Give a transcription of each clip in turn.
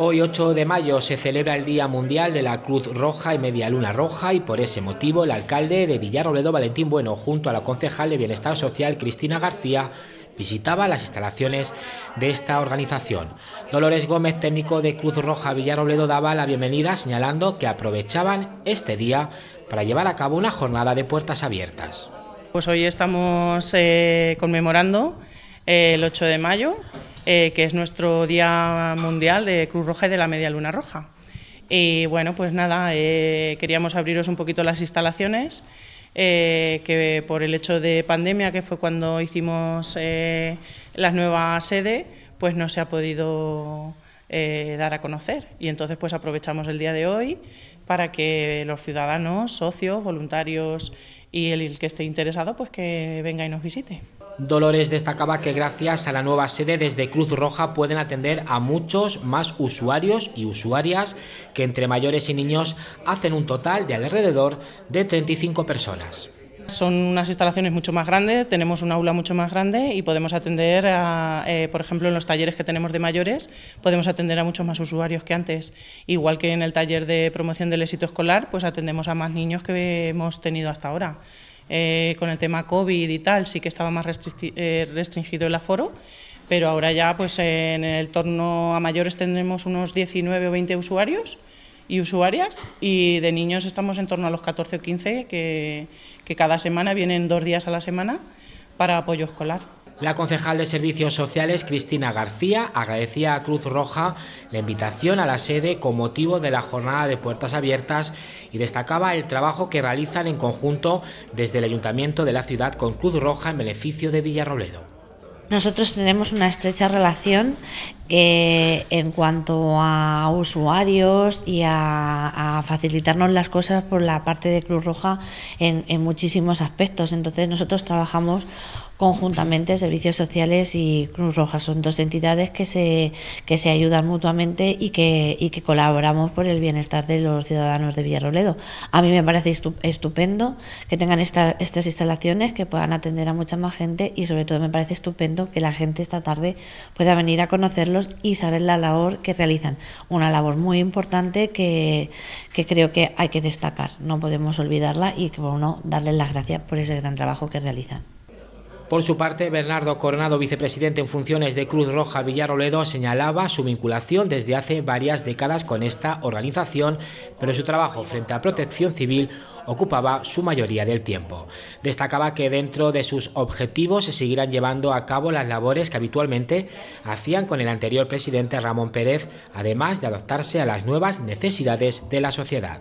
Hoy 8 de mayo se celebra el Día Mundial de la Cruz Roja y Media Luna Roja y por ese motivo el alcalde de Villarrobledo Valentín Bueno junto a la concejal de Bienestar Social Cristina García visitaba las instalaciones de esta organización. Dolores Gómez, técnico de Cruz Roja Villarrobledo, daba la bienvenida señalando que aprovechaban este día para llevar a cabo una jornada de puertas abiertas. Pues hoy estamos eh, conmemorando eh, el 8 de mayo eh, que es nuestro Día Mundial de Cruz Roja y de la Media Luna Roja. Y bueno, pues nada, eh, queríamos abriros un poquito las instalaciones, eh, que por el hecho de pandemia, que fue cuando hicimos la nueva sede, pues no se ha podido dar a conocer. Y entonces pues aprovechamos el día de hoy para que los ciudadanos, socios, voluntarios y el que esté interesado, pues que venga y nos visite. Dolores destacaba que gracias a la nueva sede desde Cruz Roja pueden atender a muchos más usuarios y usuarias que entre mayores y niños hacen un total de alrededor de 35 personas. Son unas instalaciones mucho más grandes, tenemos un aula mucho más grande y podemos atender, eh, por ejemplo, en los talleres que tenemos de mayores, podemos atender a muchos más usuarios que antes. Igual que en el taller de promoción del éxito escolar, pues atendemos a más niños que hemos tenido hasta ahora. Eh, con el tema COVID y tal, sí que estaba más eh, restringido el aforo, pero ahora ya pues en el torno a mayores tendremos unos 19 o 20 usuarios y usuarias y de niños estamos en torno a los 14 o 15 que cada semana vienen dos días a la semana para apoyo escolar. La concejal de Servicios Sociales, Cristina García, agradecía a Cruz Roja la invitación a la sede con motivo de la jornada de puertas abiertas y destacaba el trabajo que realizan en conjunto desde el Ayuntamiento de la ciudad con Cruz Roja en beneficio de Villarroledo. Nosotros tenemos una estrecha relación en cuanto a usuarios y a, facilitarnos las cosas por la parte de Cruz Roja en, en muchísimos aspectos. Entonces nosotros trabajamos conjuntamente Servicios Sociales y Cruz Roja. Son dos entidades que se, que se ayudan mutuamente y que, y que colaboramos por el bienestar de los ciudadanos de Villarroledo. A mí me parece estupendo que tengan estas instalaciones, que puedan atender a mucha más gente y sobre todo me parece estupendo que la gente esta tarde pueda venir a conocerlo y saber la labor que realizan. Una labor muy importante que, creo que hay que destacar, no podemos olvidarla y que, bueno, darles las gracias por ese gran trabajo que realizan. Por su parte, Bernardo Coronado, vicepresidente en funciones de Cruz Roja Villaroledo, señalaba su vinculación desde hace varias décadas con esta organización, pero su trabajo frente a protección civil ocupaba su mayoría del tiempo. Destacaba que dentro de sus objetivos se seguirán llevando a cabo las labores que habitualmente hacían con el anterior presidente Ramón Pérez, además de adaptarse a las nuevas necesidades de la sociedad.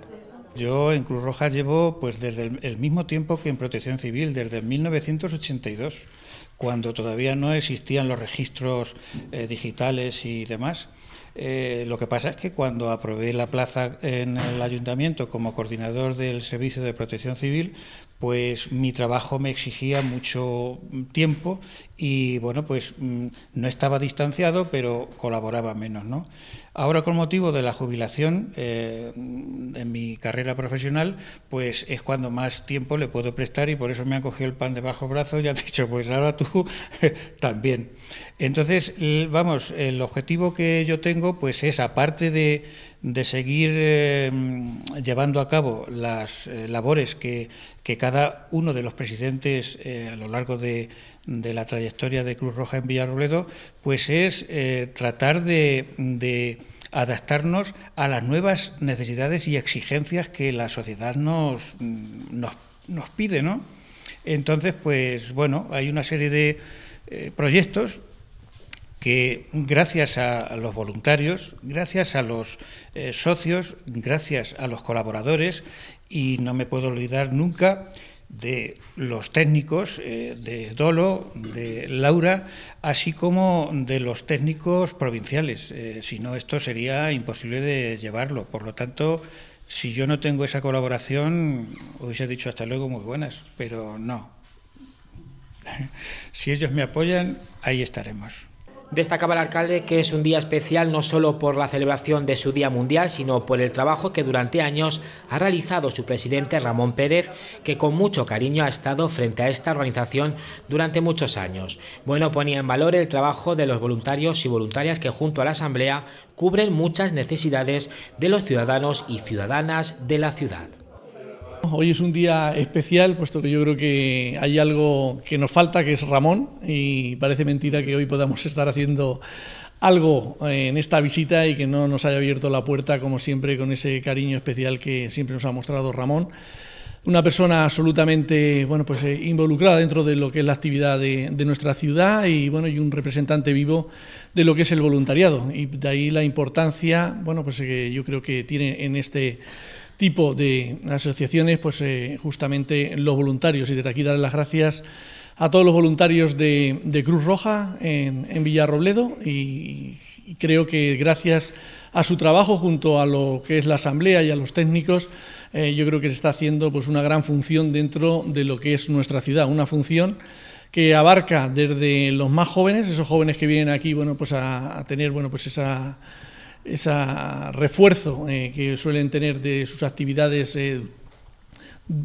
Yo en Cruz Roja llevo pues desde el, mismo tiempo que en Protección Civil, desde 1982, cuando todavía no existían los registros eh, digitales y demás. Eh, lo que pasa es que cuando aprobé la plaza en el ayuntamiento como coordinador del Servicio de Protección Civil, pues mi trabajo me exigía mucho tiempo y bueno, pues mm, no estaba distanciado, pero colaboraba menos, ¿no? Ahora con motivo de la jubilación eh, en mi carrera profesional, pues es cuando más tiempo le puedo prestar y por eso me han cogido el pan de bajo brazo y han dicho, pues ahora tú también. Entonces, vamos, el objetivo que yo tengo, pues es aparte de de seguir eh, llevando a cabo las eh, labores que, cada uno de los presidentes eh, a lo largo de, de, la trayectoria de Cruz Roja en Villarrobledo, pues es tratar de, de, adaptarnos a las nuevas necesidades y exigencias que la sociedad nos, nos, nos pide, ¿no? Entonces, pues bueno, hay una serie de proyectos gracias a los voluntarios, gracias a los eh, socios, gracias a los colaboradores y no me puedo olvidar nunca de los técnicos eh, de Dolo, de Laura, así como de los técnicos provinciales. Eh, si no, esto sería imposible de llevarlo. Por lo tanto, si yo no tengo esa colaboración, ha dicho hasta luego muy buenas, pero no. si ellos me apoyan, ahí estaremos. Destacaba el alcalde que es un día especial no solo por la celebración de su Día Mundial, sino por el trabajo que durante años ha realizado su presidente Ramón Pérez, que con mucho cariño ha estado frente a esta organización durante muchos años. Bueno, ponía en valor el trabajo de los voluntarios y voluntarias que junto a la Asamblea cubren muchas necesidades de los ciudadanos y ciudadanas de la ciudad. Hoy es un día especial, puesto que yo creo que hay algo que nos falta, que es Ramón, y parece mentira que hoy podamos estar haciendo algo eh, en esta visita y que no nos haya abierto la puerta, como siempre, con ese cariño especial que siempre nos ha mostrado Ramón. Una persona absolutamente bueno, pues, eh, involucrada dentro de lo que es la actividad de, nuestra ciudad y, bueno, y un representante vivo de lo que es el voluntariado. Y de ahí la importancia bueno, pues, eh, que yo creo que tiene en este tipo de asociaciones, pues eh, justamente los voluntarios. Y desde aquí dar las gracias a todos los voluntarios de, Cruz Roja en, en Villarrobledo y, creo que gracias a su trabajo junto a lo que es la asamblea y a los técnicos, eh, yo creo que se está haciendo pues una gran función dentro de lo que es nuestra ciudad, una función que abarca desde los más jóvenes, esos jóvenes que vienen aquí, bueno, pues a, a tener, bueno, pues esa esa refuerzo eh, que suelen tener de sus actividades eh,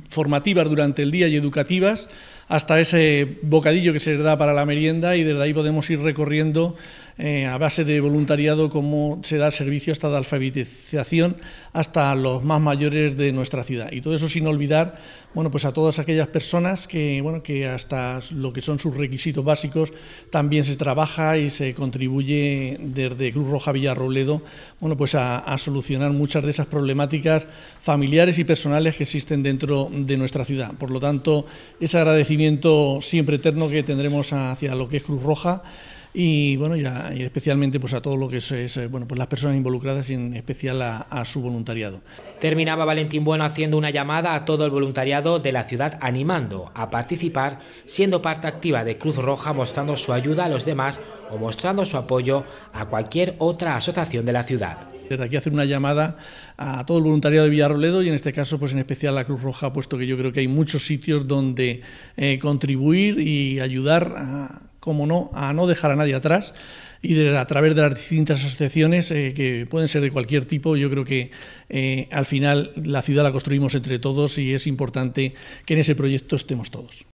formativas durante el día y educativas, hasta ese bocadillo que se les da para la merienda y desde ahí podemos ir recorriendo eh, a base de voluntariado, cómo se da servicio hasta de alfabetización hasta los más mayores de nuestra ciudad. Y todo eso sin olvidar, bueno, pues a todas aquellas personas que, bueno, que hasta lo que son sus requisitos básicos también se trabaja y se contribuye desde Cruz Roja Villarrobledo, bueno, pues a, a solucionar muchas de esas problemáticas familiares y personales que existen dentro de nuestra ciudad. Por lo tanto, ese agradecimiento siempre eterno que tendremos hacia lo que es Cruz Roja y bueno y, especialmente pues a todo lo que es, eh, bueno pues las personas involucradas y en especial a, su voluntariado. Terminaba Valentín Bueno haciendo una llamada a todo el voluntariado de la ciudad animando a participar, siendo parte activa de Cruz Roja, mostrando su ayuda a los demás o mostrando su apoyo a cualquier otra asociación de la ciudad. Desde aquí hacer una llamada a todo el voluntariado de Villarroledo y en este caso pues en especial a la Cruz Roja, puesto que yo creo que hay muchos sitios donde eh, contribuir y ayudar a como no, a no dejar a nadie atrás y a través de las distintas asociaciones eh, que pueden ser de cualquier tipo. Yo creo que eh, al final la ciudad la construimos entre todos y es importante que en ese proyecto estemos todos.